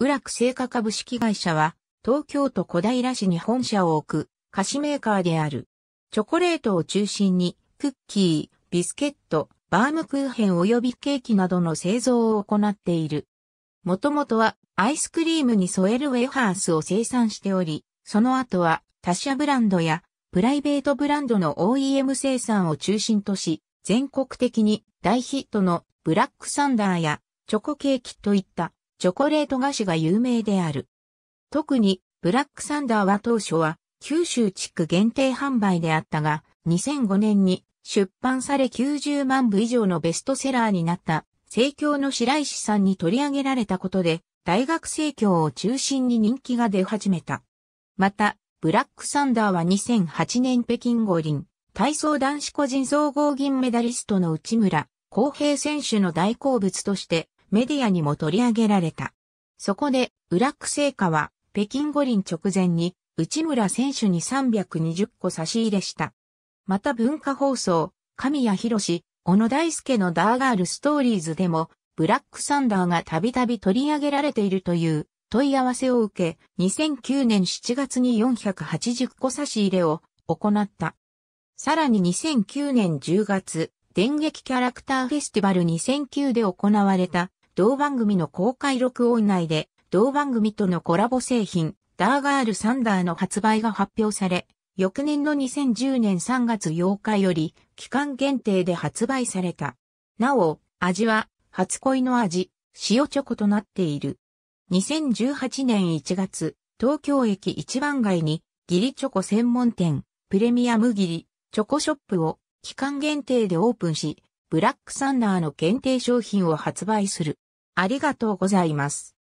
ウラク製菓株式会社は、東京都小平市に本社を置く菓子メーカーである。チョコレートを中心に、クッキー、ビスケット、バームクーヘン及びケーキなどの製造を行っている。もともとはアイスクリームに添えるウェハースを生産しており、その後は他社ブランドやプライベートブランドの OEM 生産を中心とし、全国的に大ヒットのブラックサンダーやチョコケーキといったチョコレート菓子が有名である。特に、ブラックサンダーは当初は、九州地区限定販売であったが、2005年に出版され90万部以上のベストセラーになった、生協の白石さんに取り上げられたことで、大学生協を中心に人気が出始めた。また、ブラックサンダーは2008年北京五輪、体操男子個人総合銀メダリストの内村、公平選手の大好物として、メディアにも取り上げられた。そこで、ラック製菓は、北京五輪直前に、内村選手に320個差し入れした。また文化放送、神谷博士、小野大輔のダーガールストーリーズでも、ブラックサンダーがたびたび取り上げられているという問い合わせを受け、2009年7月に480個差し入れを行った。さらに2009年10月、電撃キャラクターフェスティバル2009で行われた同番組の公開録音内で、同番組とのコラボ製品、ダーガールサンダーの発売が発表され、翌年の2010年3月8日より、期間限定で発売された。なお、味は、初恋の味、塩チョコとなっている。2018年1月、東京駅一番街に、ギリチョコ専門店、プレミアムギリ、チョコショップを、期間限定でオープンし、ブラックサンダーの限定商品を発売する。ありがとうございます。